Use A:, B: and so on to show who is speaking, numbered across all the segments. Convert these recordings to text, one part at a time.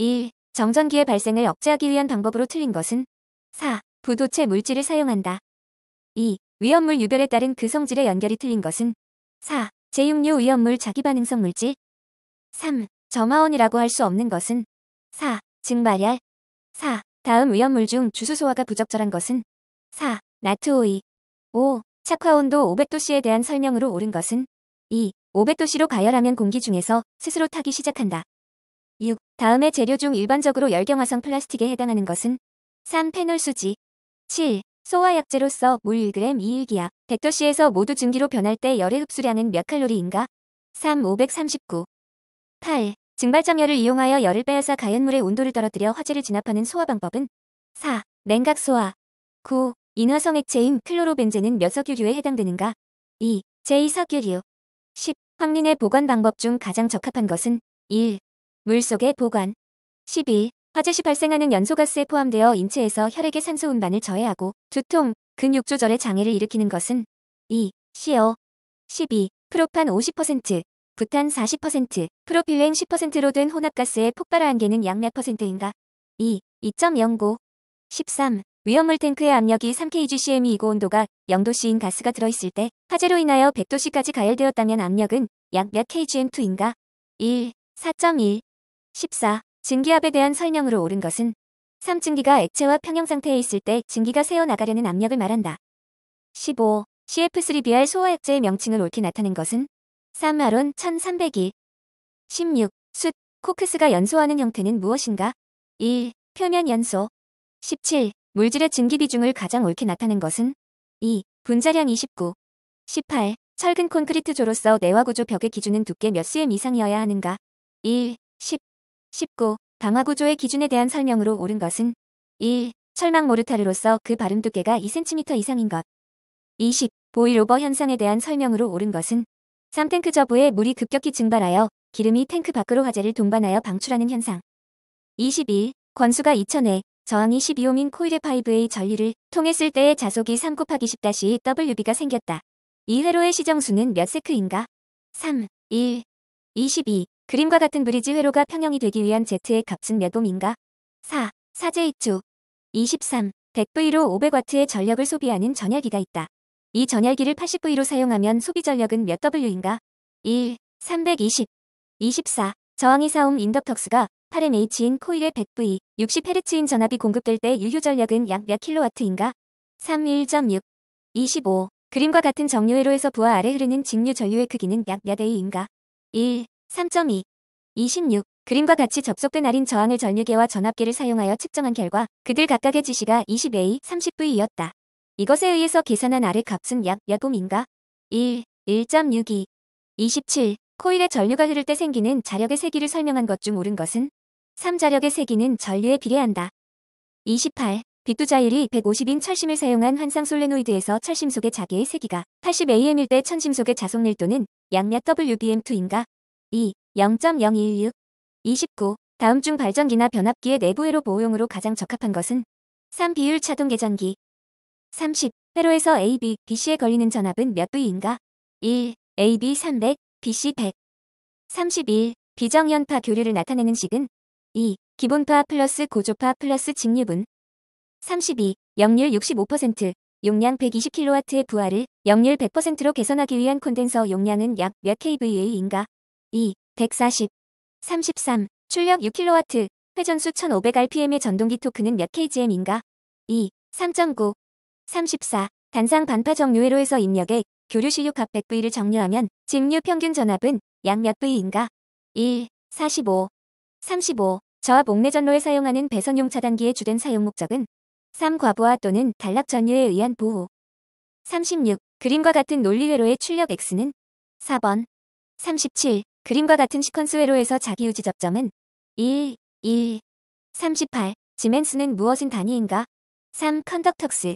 A: 1. 정전기의 발생을 억제하기 위한 방법으로 틀린 것은 4. 부도체 물질을 사용한다. 2. 위험물 유별에 따른 그 성질의 연결이 틀린 것은 4. 제육류 위험물 자기반응성 물질 3. 점화원이라고 할 수 없는 것은 4. 증발열 4. 다음 위험물 중 주수소화가 부적절한 것은 4. 나트오이 5. 착화온도 500도씨에 대한 설명으로 옳은 것은 2. 500도씨로 가열하면 공기 중에서 스스로 타기 시작한다. 6. 다음의 재료 중 일반적으로 열경화성 플라스틱에 해당하는 것은 3. 페놀 수지 7. 소화약재로서 물 1g 2일기압 100도씨에서 모두 증기로 변할 때 열의 흡수량은 몇 칼로리인가? 3. 539 8. 증발정열을 이용하여 열을 빼앗아 가연물의 온도를 떨어뜨려 화재를 진압하는 소화 방법은 4. 냉각 소화 9. 인화성 액체인 클로로벤젠은 몇 석유류에 해당되는가? 2. 제2석유류 10. 황린의 보관 방법 중 가장 적합한 것은 1. 물속에 보관. 12. 화재시 발생하는 연소가스에 포함되어 인체에서 혈액의 산소 운반을 저해하고 두통, 근육 조절에 장애를 일으키는 것은 2. CO 12. 프로판 50%, 부탄 40%, 프로필렌 10%로 된 혼합가스의 폭발 한계는 약 몇 퍼센트인가? 2. 2.09 13. 위험물 탱크의 압력이 3kgcm이고 온도가 0도씨인 가스가 들어있을 때 화재로 인하여 100도씨까지 가열되었다면 압력은 약 몇 kgm2인가? 1. 4.1 14. 증기압에 대한 설명으로 옳은 것은 3증기가 액체와 평형 상태에 있을 때 증기가 새어나가려는 압력을 말한다. 15. CF3BR 소화액제의 명칭을 옳게 나타낸 것은 3마론1 3 0 0이 16. 숯, 코크스가 연소하는 형태는 무엇인가? 1. 표면 연소 17. 물질의 증기 비중을 가장 옳게 나타낸 것은 2. 분자량 29 18. 철근 콘크리트 조로서 내화구조 벽의 기준은 두께 몇 cm 이상이어야 하는가? 1. 10. 19. 방화구조의 기준에 대한 설명으로 옳은 것은 1. 철망 모르타르로서 그 발음 두께가 2cm 이상인 것 20. 보일오버 현상에 대한 설명으로 옳은 것은 3. 탱크 저부에 물이 급격히 증발하여 기름이 탱크 밖으로 화재를 동반하여 방출하는 현상 21. 권수가 2000에 저항이 12옴인 코일의 5이의전리를 통했을 때의 자속이 3 곱하기 10-WB가 생겼다. 이 회로의 시정수는 몇 세크인가? 3, 1, 22, 그림과 같은 브리지 회로가 평형이 되기 위한 Z의 값은 몇 옴인가? 4. 사제 이축 23. 100V로 500W의 전력을 소비하는 전열기가 있다. 이 전열기를 80V로 사용하면 소비 전력은 몇 W인가? 1. 320. 24. 저항이 4움인덕턱스가 8mh인 코일의 100V, 60Hz인 전압이 공급될 때 유효 전력은 약몇 킬로와트인가? 3. 1.6. 25. 그림과 같은 정류회로에서 부하 아래 흐르는 직류 전류의 크기는 약 몇 A인가? 1. 3.2 26. 그림과 같이 접속된 아린 저항을 전류계와 전압계를 사용하여 측정한 결과 그들 각각의 지시가 20A, 30V였다. 이것에 의해서 계산한 R의 값은 약, 약옴인가? 1, 1.62 27. 코일의 전류가 흐를 때 생기는 자력의 세기를 설명한 것 중 옳은 것은 3자력의 세기는 전류에 비례한다. 28. 빅두자율이 150인 철심을 사용한 환상 솔레노이드에서 철심 속의 자기의 세기가 80am일 때 천심 속의 자속 밀도는 양약 WBM2인가? 2. 0 0 1 6 29. 다음 중 발전기나 변압기의 내부 회로 보호용으로 가장 적합한 것은 3. 비율 차동 계전기 30. 회로에서 AB, BC에 걸리는 전압은 몇부위인가 1. AB 300, BC 100 31. 비정연파 교류를 나타내는 식은 2. 기본파 플러스 고조파 플러스 직류분 32. 역률 65%, 용량 120kW의 부하를 역률 100%로 개선하기 위한 콘덴서 용량은 약 몇 kVA인가? 2. 140. 33. 출력 6kW. 회전수 1500rpm의 전동기 토크는 몇 kgm인가? 2. 3.9. 34. 단상 반파 정류회로에서 입력해 교류 시육합 100V를 정류하면 직류 평균 전압은 약몇 V인가? 1. 45. 35. 저압 옥내전로에 사용하는 배선용 차단기의 주된 사용 목적은 3. 과부하 또는 단락 전류에 의한 보호 36. 그림과 같은 논리회로의 출력 X는 4번 37. 그림과 같은 시퀀스 회로에서 자기유 지접점은 1, 1, 38, 지멘스는 무엇은 단위인가? 3. 컨덕턱스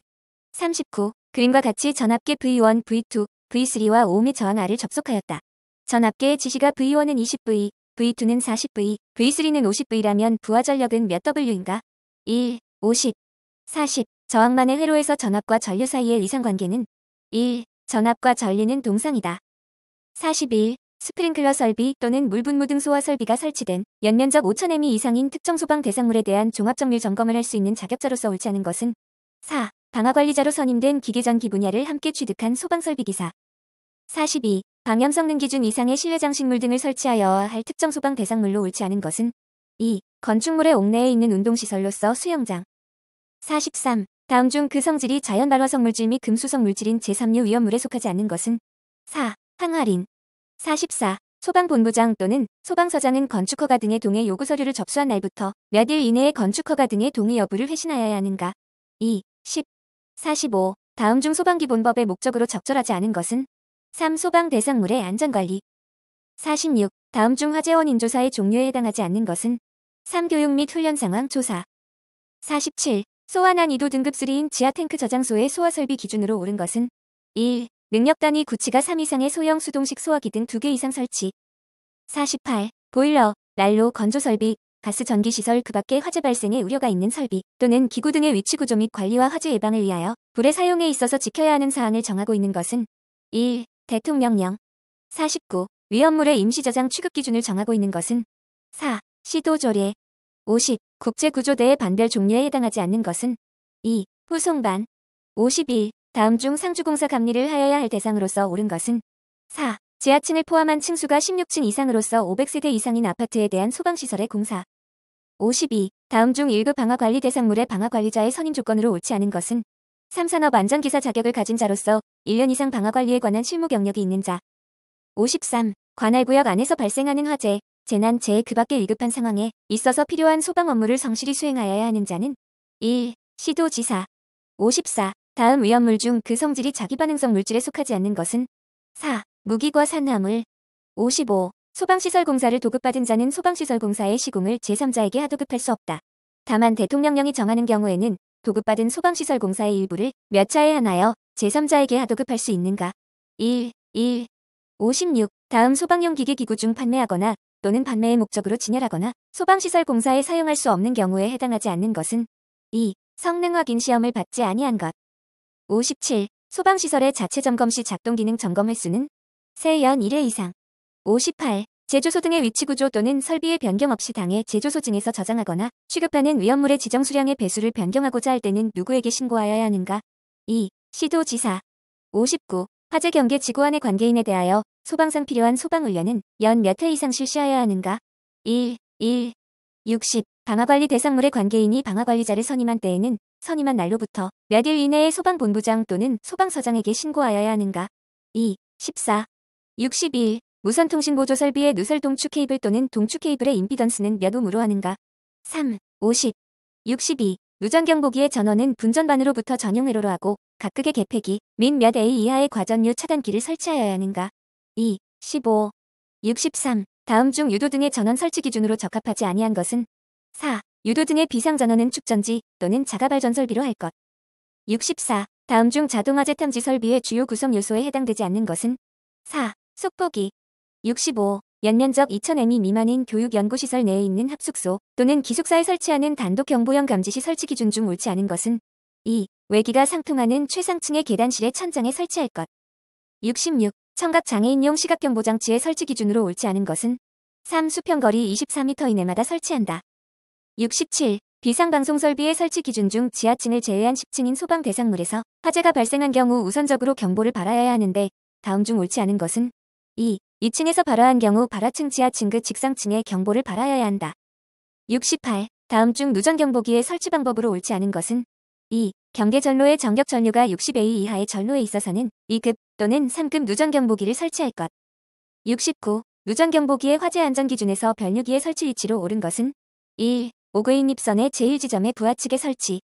A: 39. 그림과 같이 전압계 V1, V2, V3와 오미 저항 아를 접속하였다. 전압계의 지시가 V1은 20V, V2는 40V, V3는 50V라면 부하 전력은 몇 W인가? 1, 50, 40. 저항만의 회로에서 전압과 전류 사이의 이상관계는 1. 전압과 전류는 동상이다. 41. 스프링클러 설비 또는 물분무 등 소화 설비가 설치된 연면적 5,000m 이상인 특정 소방 대상물에 대한 종합정밀 점검을 할 수 있는 자격자로서 옳지 않은 것은 4. 방화관리자로 선임된 기계전기 분야를 함께 취득한 소방설비기사 42. 방염성능 기준 이상의 실외장식물 등을 설치하여할 특정 소방 대상물로 옳지 않은 것은 2. 건축물의 옥내에 있는 운동시설로서 수영장 43. 다음 중 그 성질이 자연 발화성 물질 및 금수성 물질인 제3류 위험물에 속하지 않는 것은 4. 항아린, 44. 소방본부장 또는 소방서장은 건축허가 등의 동의 요구 서류를 접수한 날부터 몇 일 이내에 건축허가 등의 동의 여부를 회신하여야 하는가. 2. 10. 45. 다음 중 소방기본법의 목적으로 적절하지 않은 것은 3. 소방 대상물의 안전관리 46. 다음 중 화재원 인조사의 종류에 해당하지 않는 것은 3. 교육 및 훈련 상황 조사 47. 소환한 이도 등급 3인 지하탱크 저장소의 소화설비 기준으로 옳은 것은 1. 능력 단위 구치가 3 이상의 소형 수동식 소화기 등 2개 이상 설치. 48. 보일러, 난로, 건조 설비, 가스 전기 시설 그 밖에 화재 발생에 우려가 있는 설비 또는 기구 등의 위치 구조 및 관리와 화재 예방을 위하여 불의 사용에 있어서 지켜야 하는 사항을 정하고 있는 것은 1. 대통령령 49. 위험물의 임시 저장 취급 기준을 정하고 있는 것은 4. 시도 조례 50. 국제구조대의 반별 종류에 해당하지 않는 것은 2. 후송반 51. 다음 중 상주공사 감리를 하여야 할 대상으로서 옳은 것은 4. 지하층을 포함한 층수가 16층 이상으로서 500세대 이상인 아파트에 대한 소방시설의 공사 52. 다음 중 1급 방화관리 대상물의 방화관리자의 선임 조건으로 옳지 않은 것은 3산업 안전기사 자격을 가진 자로서 1년 이상 방화관리에 관한 실무 경력이 있는 자 53. 관할구역 안에서 발생하는 화재, 재난, 재해 그 밖의 위급한 상황에 있어서 필요한 소방 업무를 성실히 수행하여야 하는 자는 1. 시도지사 54. 다음 위험물 중 그 성질이 자기반응성 물질에 속하지 않는 것은 4. 무기과 산화물 55. 소방시설공사를 도급받은 자는 소방시설공사의 시공을 제3자에게 하도급할 수 없다. 다만 대통령령이 정하는 경우에는 도급받은 소방시설공사의 일부를 몇 차에 하나여 제3자에게 하도급할 수 있는가? 1. 1. 56. 다음 소방용 기계 기구 중 판매하거나 또는 판매의 목적으로 진열하거나 소방시설공사에 사용할 수 없는 경우에 해당하지 않는 것은 2. 성능 확인 시험을 받지 아니한 것. 57. 소방시설의 자체 점검 시 작동 기능 점검 횟수는 세 연 1회 이상. 58. 제조소 등의 위치구조 또는 설비의 변경 없이 당해 제조소 증에서 저장하거나 취급하는 위험물의 지정 수량의 배수를 변경하고자 할 때는 누구에게 신고하여야 하는가? 2. 시도지사. 59. 화재 경계 지구안의 관계인에 대하여 소방상 필요한 소방훈련은 연 몇 회 이상 실시하여야 하는가? 1. 1. 60. 방화관리 대상물의 관계인이 방화관리자를 선임한 때에는 선임한 날로부터 몇 일 이내에 소방본부장 또는 소방서장에게 신고하여야 하는가. 2. 14. 62일 무선통신보조 설비의 누설 동축 케이블 또는 동축 케이블의 임피던스는 몇 옴으로 하는가. 3. 50. 62. 누전경보기의 전원은 분전반으로부터 전용 회로로 하고 각각의 개폐기 및 몇 A 이하의 과전류 차단기를 설치하여야 하는가. 2. 15. 63. 다음 중 유도 등의 전원 설치 기준으로 적합하지 아니한 것은 4. 유도 등의 비상전원은 축전지 또는 자가발전 설비로 할 것. 64. 다음 중 자동화재 탐지 설비의 주요 구성 요소에 해당되지 않는 것은 4. 속보기 65. 연면적 2000m 미만인 교육연구시설 내에 있는 합숙소 또는 기숙사에 설치하는 단독 경보형 감지시 설치 기준 중 옳지 않은 것은 2. 외기가 상통하는 최상층의 계단실의 천장에 설치할 것. 66. 청각 장애인용 시각경보장치의 설치 기준으로 옳지 않은 것은 3. 수평거리 24m 이내마다 설치한다. 67. 비상방송 설비의 설치 기준 중 지하층을 제외한 10층인 소방 대상물에서 화재가 발생한 경우 우선적으로 경보를 발화여야 하는데 다음 중 옳지 않은 것은 2. 2층에서 발화한 경우 발화층 지하층 그 직상층에 경보를 발화여야 한다. 68. 다음 중 누전경보기의 설치 방법으로 옳지 않은 것은 2. 경계 전로의 전격 전류가 60A 이하의 전로에 있어서는 2급 또는 3급 누전경보기를 설치할 것. 69. 누전경보기의 화재 안전 기준에서 변류기의 설치 위치로 옳은 것은 1. 오그인 입선의 제일지점에 부하측에 설치.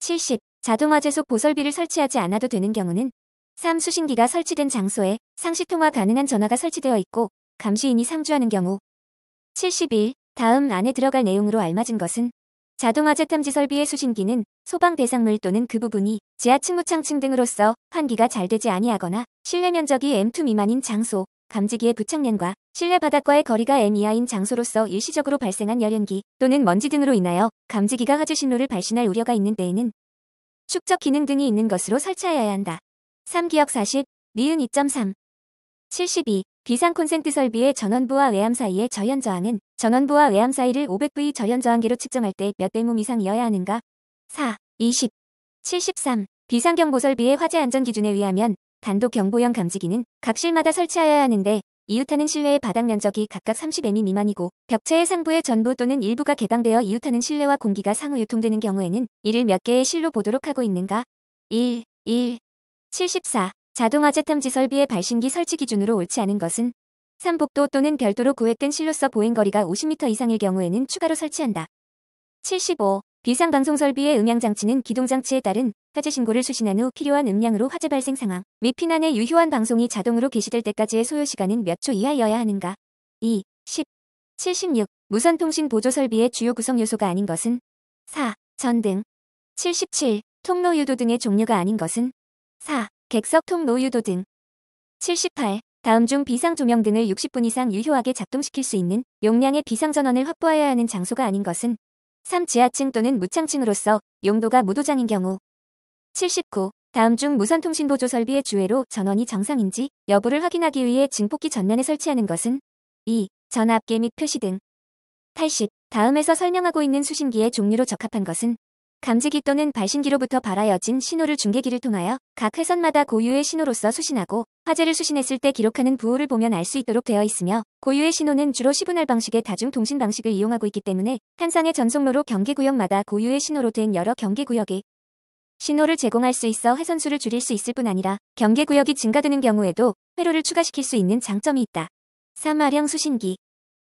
A: 70. 자동화제속 보설비를 설치하지 않아도 되는 경우는 3. 수신기가 설치된 장소에 상시 통화 가능한 전화가 설치되어 있고 감시인이 상주하는 경우 71. 다음 안에 들어갈 내용으로 알맞은 것은 자동화재 탐지 설비의 수신기는 소방 대상물 또는 그 부분이 지하층 무창층 등으로서 환기가 잘 되지 아니하거나 실내 면적이 M2 미만인 장소, 감지기의 부착렌과 실내 바닥과의 거리가 n 이하인 장소로서 일시적으로 발생한 열연기 또는 먼지 등으로 인하여 감지기가 하주 신호를 발신할 우려가 있는 때에는 축적 기능 등이 있는 것으로 설치하여야 한다. 3기역 40, 미은 2.3 72. 비상 콘센트 설비의 전원부와 외암 사이의 저연 저항은 전원부와 외암 사이를 500V 저연 저항계로 측정할 때몇 델몸 이상이어야 하는가? 4. 20. 73. 비상경보 설비의 화재 안전 기준에 의하면 단독 경보형 감지기는 각실마다 설치하여야 하는데 이웃하는 실내의 바닥 면적이 각각 30m 미만이고 벽체의 상부의 전부 또는 일부가 개방되어 이웃하는 실내와 공기가 상호 유통되는 경우에는 이를 몇 개의 실로 보도록 하고 있는가? 1. 1. 74. 자동화재 탐지 설비의 발신기 설치 기준으로 옳지 않은 것은 3복도 또는 별도로 구획된 실로서 보행거리가 50m 이상일 경우에는 추가로 설치한다. 75. 비상방송 설비의 음향장치는 기동장치에 따른 화재 신고를 수신한 후 필요한 음량으로 화재 발생 상황 및피난의 유효한 방송이 자동으로 개시될 때까지의 소요 시간은 몇 초 이하여야 하는가? 2. 10. 76. 무선통신 보조 설비의 주요 구성 요소가 아닌 것은 4. 전등 77. 통로 유도 등의 종류가 아닌 것은 4. 객석 통로 유도 등 78. 다음 중 비상 조명 등을 60분 이상 유효하게 작동시킬 수 있는 용량의 비상 전원을 확보하여야 하는 장소가 아닌 것은 3. 지하층 또는 무창층으로서 용도가 무도장인 경우 79. 다음 중 무선통신보 조설비의 주회로 전원이 정상인지 여부를 확인하기 위해 증폭기 전면에 설치하는 것은 2. 전압계 및 표시등 80. 다음에서 설명하고 있는 수신기의 종류로 적합한 것은 감지기 또는 발신기로부터 발하여진 신호를 중계기를 통하여 각 회선마다 고유의 신호로서 수신하고 화재를 수신했을 때 기록하는 부호를 보면 알 수 있도록 되어 있으며 고유의 신호는 주로 시분할 방식의 다중통신 방식을 이용하고 있기 때문에 탄상의 전속로로 경계구역마다 고유의 신호로 된 여러 경계구역이 신호를 제공할 수 있어 회선수를 줄일 수 있을 뿐 아니라 경계구역이 증가되는 경우에도 회로를 추가시킬 수 있는 장점이 있다. 3. 아령 수신기